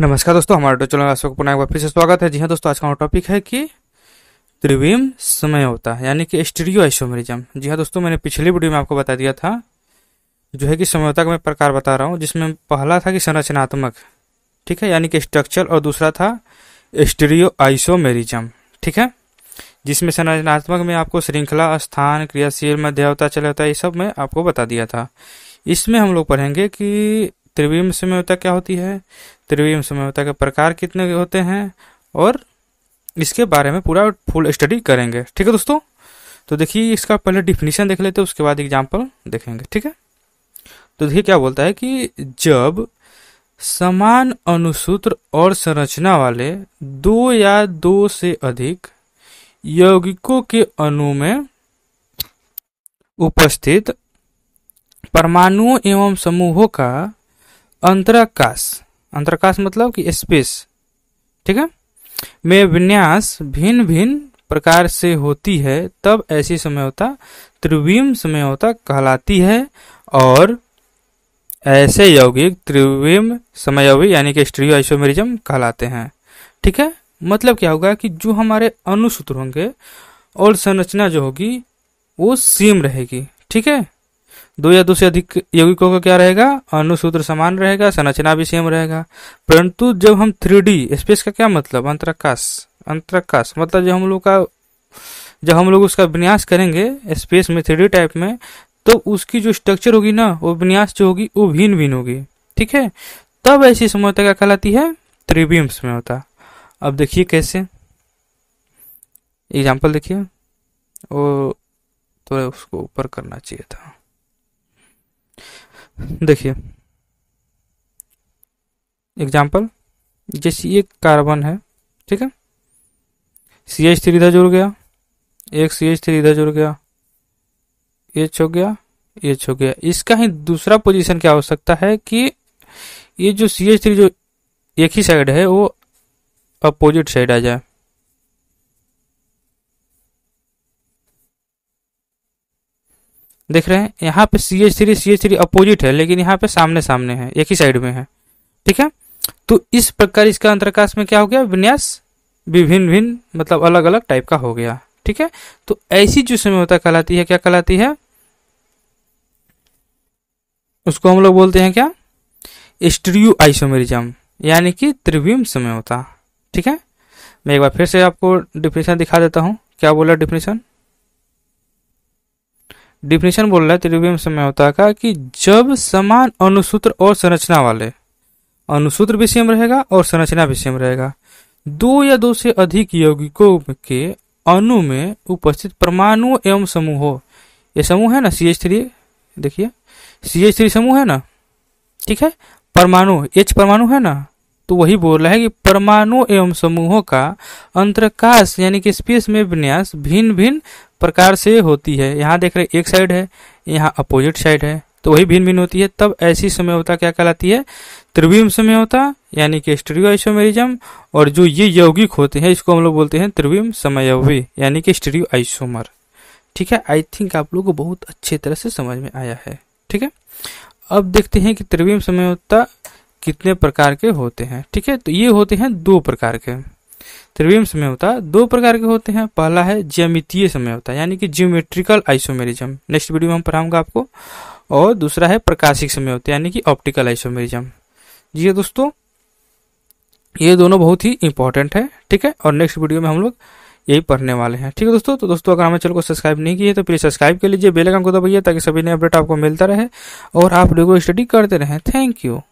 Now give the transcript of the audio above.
नमस्कार दोस्तों हमारे ऑटो चैनल आपको पुनः एक बार फिर से स्वागत है जी हाँ दोस्तों आज का हमारा टॉपिक है कि त्रिविम समय होता है यानी कि स्टीरियो आइसोमेरिज्म जी हाँ दोस्तों मैंने पिछली वीडियो में आपको बता दिया था जो है कि समयता का मैं प्रकार बता रहा हूँ जिसमें पहला था कि संरचनात्मक ठीक है यानी कि स्ट्रक्चर और दूसरा था स्टीरियो आइसोमेरिज्म ठीक है जिसमें संरचनात्मक में आपको श्रृंखला स्थान क्रियाशील मध्यवता चलता ये सब मैं आपको बता दिया था इसमें हम लोग पढ़ेंगे कि त्रिवीम समयता क्या होती है त्रिवीम समयता के प्रकार कितने होते हैं और इसके बारे में पूरा फुल स्टडी करेंगे ठीक है दोस्तों तो देखिए इसका पहले डिफिनीशन देख लेते हैं उसके बाद एग्जाम्पल देखेंगे ठीक है तो देखिए क्या बोलता है कि जब समान अनुसूत्र और संरचना वाले दो या दो से अधिक यौगिकों के अणु में उपस्थित परमाणुओं एवं समूहों का अंतराकाश अंतराकाश मतलब कि स्पेस ठीक है में विन्यास भिन्न भिन्न प्रकार से होती है तब ऐसी समयौता त्रिवीम समयौता कहलाती है और ऐसे यौगिक त्रिवीम समयोवी यानी कि स्ट्री आइसोमेरिज्म कहलाते हैं ठीक है मतलब क्या होगा कि जो हमारे अनुसूत्र होंगे और संरचना जो होगी वो सेम रहेगी ठीक है दो या दो से अधिक यौगिकों का क्या रहेगा अनुसूत्र समान रहेगा संरचना भी सेम रहेगा परंतु जब हम थ्री स्पेस का क्या मतलब अंतरकाश अंतरकाश मतलब जब हम लोग का जब हम लोग उसका विन्यास करेंगे स्पेस में थ्री टाइप में तो उसकी जो स्ट्रक्चर होगी ना वो विन्यास जो होगी वो भिन्न भिन्न होगी ठीक है तब ऐसी समझौता क्या कहलाती है त्रिबीम्स में होता अब देखिए कैसे एग्जाम्पल देखिए वो तो उसको ऊपर करना चाहिए था देखिए एग्जाम्पल जैसे ये कार्बन है ठीक है सी एच थ्री इधर जुड़ गया एक सी एच थ्री इधर जुड़ गया एच हो गया एच हो गया इसका ही दूसरा पोजीशन क्या हो सकता है कि ये जो सी एच थ्री जो एक ही साइड है वो अपोजिट साइड आ जाए देख रहे हैं यहाँ पे C H three C H three opposite है लेकिन यहाँ पे सामने सामने है एक ही साइड में है ठीक है तो इस प्रकार इसका अंतरकाश में क्या हो गया विन्यास विभिन्न भिन्न मतलब अलग अलग टाइप का हो गया ठीक है तो ऐसी जो समयता कहलाती है क्या कहलाती है उसको हम लोग बोलते हैं क्या स्ट्रियो आइसोमेरिजम यानी कि त्रिविम होता ठीक है मैं एक बार फिर से आपको डिफिनेशन दिखा देता हूं क्या बोला डिफिनेशन डिफिनेशन बोल रहा है त्रिवियम समयवता का कि जब समान अनुसूत्र और संरचना वाले अनुसूत्र भी सेम रहेगा और संरचना भी सेम रहेगा दो या दो से अधिक यौगिकों के अणु में उपस्थित परमाणु एवं हो ये समूह है ना सी एच थ्री देखिए सी एच थ्री समूह है ना ठीक है परमाणु एच परमाणु है ना तो वही बोल रहा है कि परमाणु एवं समूहों का अंतरकाश यानी कि स्पेस में विन्यास भिन्न भिन्न प्रकार से होती है यहाँ देख रहे एक साइड है यहाँ अपोजिट साइड है तो वही भिन्न भिन्न होती है तब ऐसी समय होता क्या कहलाती है त्रिविम समय होता यानी कि स्टीरियो आइसोमेरिज्म और जो ये यौगिक होते हैं इसको हम लोग बोलते हैं त्रिविम समयवी यानी कि स्टीरियो आइसोमर ठीक है आई थिंक आप लोग को बहुत अच्छी तरह से समझ में आया है ठीक है अब देखते हैं कि त्रिविम समयोता कितने प्रकार के होते हैं ठीक है तो ये होते हैं दो प्रकार के समय समयवता दो प्रकार के होते हैं पहला है ज्यामितीय समयवता यानी कि ज्योमेट्रिकल आइसोमेरिज्म नेक्स्ट वीडियो में हम पढ़ाऊंगा आपको और दूसरा है प्रकाशिक समयवता यानी कि ऑप्टिकल आइसोमेरिज्म जी हाँ दोस्तों ये दोनों बहुत ही इंपॉर्टेंट है ठीक है और नेक्स्ट वीडियो में हम लोग यही पढ़ने वाले हैं ठीक है दोस्तों तो दोस्तों अगर हमारे चैनल को सब्सक्राइब नहीं किए तो प्लीज सब्सक्राइब कर लीजिए बेल आइकन को दबाइए ताकि सभी नए अपडेट आपको मिलता रहे और आप लोगों स्टडी करते रहें थैंक यू